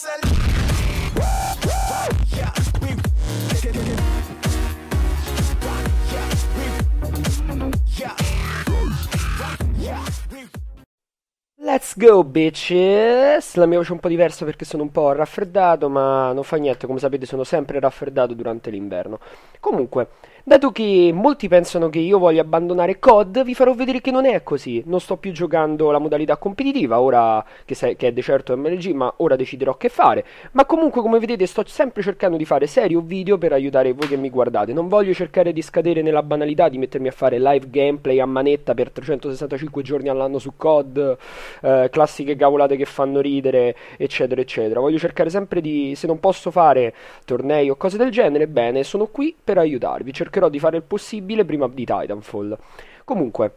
Yeah, we yeah, we yeah, we Let's go bitches! La mia voce è un po' diversa perché sono un po' raffreddato, ma non fa niente, come sapete sono sempre raffreddato durante l'inverno. Comunque, dato che molti pensano che io voglia abbandonare COD, vi farò vedere che non è così. Non sto più giocando la modalità competitiva, ora che, se, che è di certo MLG, ma ora deciderò che fare. Ma comunque, come vedete, sto sempre cercando di fare serie o video per aiutare voi che mi guardate. Non voglio cercare di scadere nella banalità di mettermi a fare live gameplay a manetta per 365 giorni all'anno su COD eh, classiche cavolate che fanno ridere, eccetera, eccetera. Voglio cercare sempre di, se non posso fare tornei o cose del genere, bene, sono qui per aiutarvi. Cercherò di fare il possibile prima di Titanfall. Comunque.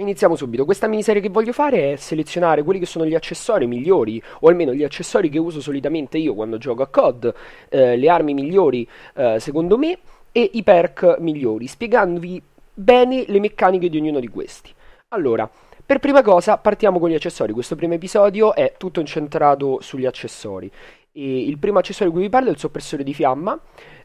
Iniziamo subito, questa miniserie che voglio fare è selezionare quelli che sono gli accessori migliori, o almeno gli accessori che uso solitamente io quando gioco a COD, eh, le armi migliori eh, secondo me, e i perk migliori, spiegandovi bene le meccaniche di ognuno di questi. Allora, per prima cosa partiamo con gli accessori, questo primo episodio è tutto incentrato sugli accessori. E il primo accessorio di cui vi parlo è il soppressore di fiamma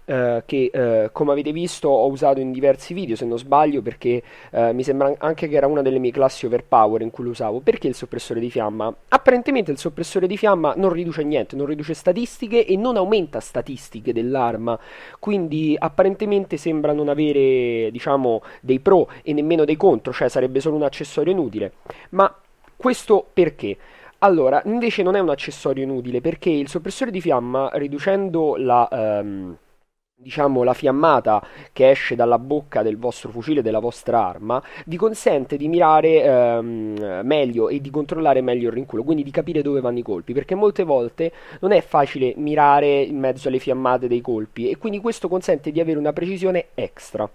eh, che eh, come avete visto ho usato in diversi video se non sbaglio perché eh, mi sembra anche che era una delle mie classi overpower in cui lo usavo. Perché il soppressore di fiamma? Apparentemente il soppressore di fiamma non riduce niente, non riduce statistiche e non aumenta statistiche dell'arma, quindi apparentemente sembra non avere diciamo dei pro e nemmeno dei contro, cioè sarebbe solo un accessorio inutile. Ma questo perché? Allora, invece non è un accessorio inutile perché il soppressore di fiamma, riducendo la... Um diciamo, la fiammata che esce dalla bocca del vostro fucile, della vostra arma, vi consente di mirare ehm, meglio e di controllare meglio il rinculo, quindi di capire dove vanno i colpi, perché molte volte non è facile mirare in mezzo alle fiammate dei colpi e quindi questo consente di avere una precisione extra.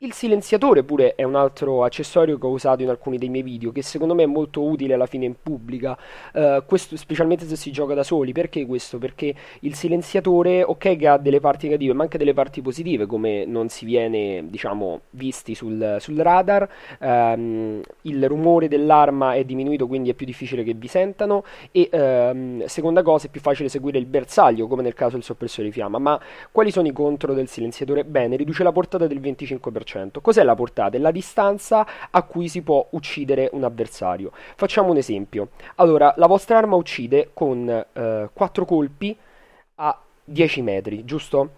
Il silenziatore pure è un altro accessorio che ho usato in alcuni dei miei video, che secondo me è molto utile alla fine in pubblica, uh, questo, specialmente se si gioca da soli. Perché questo? Perché il silenziatore, ok che ha delle parti negative, ma anche delle parti positive, come non si viene, diciamo, visti sul, sul radar, um, il rumore dell'arma è diminuito, quindi è più difficile che vi sentano, e um, seconda cosa è più facile seguire il bersaglio, come nel caso del soppressore di fiamma. Ma quali sono i contro del silenziatore? Bene, riduce la portata del 25%. 100%. Cos'è la portata? È la distanza a cui si può uccidere un avversario. Facciamo un esempio. Allora, la vostra arma uccide con eh, 4 colpi a 10 metri, giusto?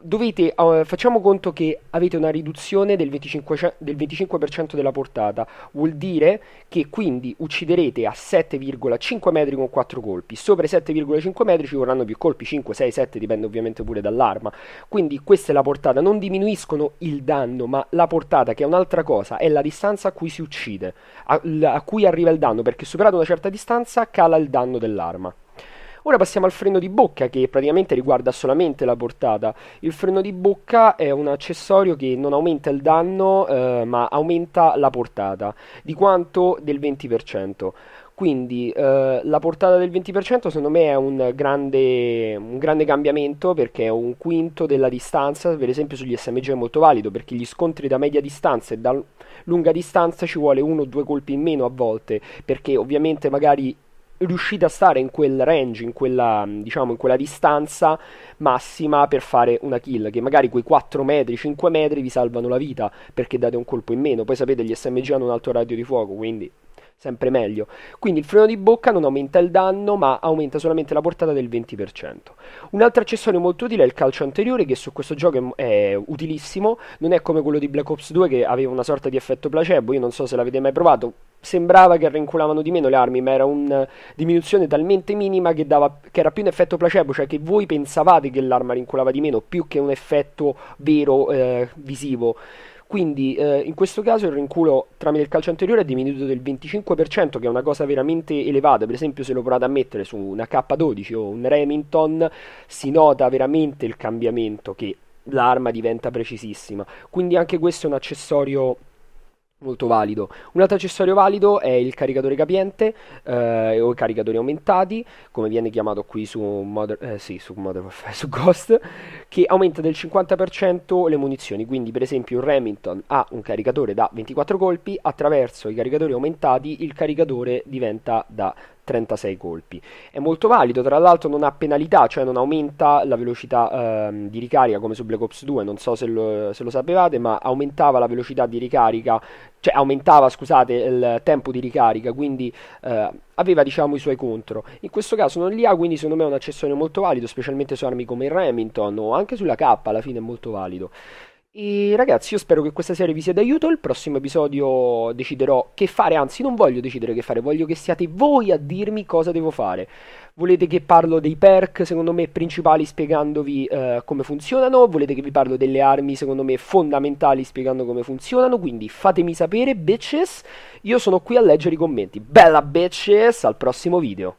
dovete, uh, facciamo conto che avete una riduzione del 25%, del 25% della portata, vuol dire che quindi ucciderete a 7,5 metri con 4 colpi, sopra i 7,5 metri ci vorranno più colpi, 5, 6, 7, dipende ovviamente pure dall'arma, quindi questa è la portata, non diminuiscono il danno, ma la portata che è un'altra cosa, è la distanza a cui si uccide, a, a cui arriva il danno, perché superato una certa distanza cala il danno dell'arma. Ora passiamo al freno di bocca che praticamente riguarda solamente la portata. Il freno di bocca è un accessorio che non aumenta il danno eh, ma aumenta la portata di quanto del 20%. Quindi eh, la portata del 20% secondo me è un grande, un grande, cambiamento perché è un quinto della distanza, per esempio sugli SMG è molto valido perché gli scontri da media distanza e da lunga distanza ci vuole uno o due colpi in meno a volte perché ovviamente magari riuscite a stare in quel range, in quella, diciamo, in quella distanza massima per fare una kill, che magari quei 4 metri, 5 metri vi salvano la vita perché date un colpo in meno, poi sapete gli SMG hanno un alto radio di fuoco, quindi sempre meglio. Quindi il freno di bocca non aumenta il danno, ma aumenta solamente la portata del 20%. Un altro accessorio molto utile è il calcio anteriore, che su questo gioco è, è utilissimo. Non è come quello di Black Ops 2 che aveva una sorta di effetto placebo. Io non so se l'avete mai provato sembrava che rinculavano di meno le armi, ma era una eh, diminuzione talmente minima che, dava, che, era più un effetto placebo, cioè che voi pensavate che l'arma rinculava di meno, più che un effetto vero eh, visivo. Quindi eh, in questo caso il rinculo tramite il calcio anteriore è diminuito del 25%, che è una cosa veramente elevata. Per esempio, se lo provate a mettere su una K12 o un Remington, si nota veramente il cambiamento che l'arma diventa precisissima. Quindi anche questo è un accessorio molto valido. Un altro accessorio valido è il caricatore capiente eh, o i caricatori aumentati, come viene chiamato qui su Modern, eh, sì, su, Modern, su Ghost, che aumenta del 50% le munizioni. Quindi, per esempio, un Remington ha un caricatore da 24 colpi, attraverso i caricatori aumentati il caricatore diventa da 36 colpi. È molto valido, tra l'altro non ha penalità, cioè non aumenta la velocità ehm, di ricarica come su Black Ops 2, non so se lo, se lo sapevate, ma aumentava la velocità di ricarica, cioè aumentava, scusate, il tempo di ricarica, quindi eh, aveva diciamo i suoi contro. In questo caso non li ha, quindi secondo me è un accessorio molto valido, specialmente su armi come il Remington o anche sulla K, alla fine è molto valido. E ragazzi, io spero che questa serie vi sia d'aiuto. Il prossimo episodio deciderò che fare, anzi, non voglio decidere che fare, voglio che siate voi a dirmi cosa devo fare. Volete che parlo dei perk, secondo me, principali spiegandovi eh, come funzionano? Volete che vi parlo delle armi, secondo me, fondamentali spiegando come funzionano? Quindi fatemi sapere, bitches. Io sono qui a leggere i commenti. Bella bitches, al prossimo video.